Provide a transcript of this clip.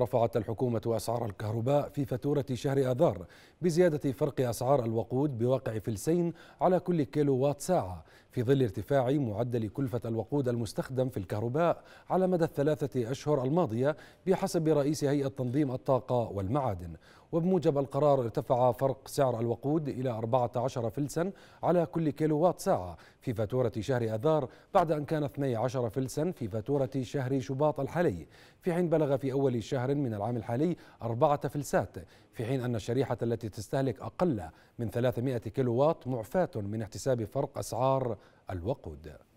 رفعت الحكومة أسعار الكهرباء في فاتورة شهر آذار بزيادة فرق أسعار الوقود بواقع فلسين على كل كيلو وات ساعة في ظل ارتفاع معدل كلفة الوقود المستخدم في الكهرباء على مدى الثلاثة أشهر الماضية بحسب رئيس هيئة تنظيم الطاقة والمعادن وبموجب القرار ارتفع فرق سعر الوقود إلى 14 فلسا على كل كيلووات ساعة في فاتورة شهر أذار بعد أن كان 12 فلسا في فاتورة شهر شباط الحالي في حين بلغ في أول شهر من العام الحالي أربعة فلسات في حين أن الشريحة التي تستهلك أقل من 300 كيلووات معفاة من احتساب فرق أسعار الوقود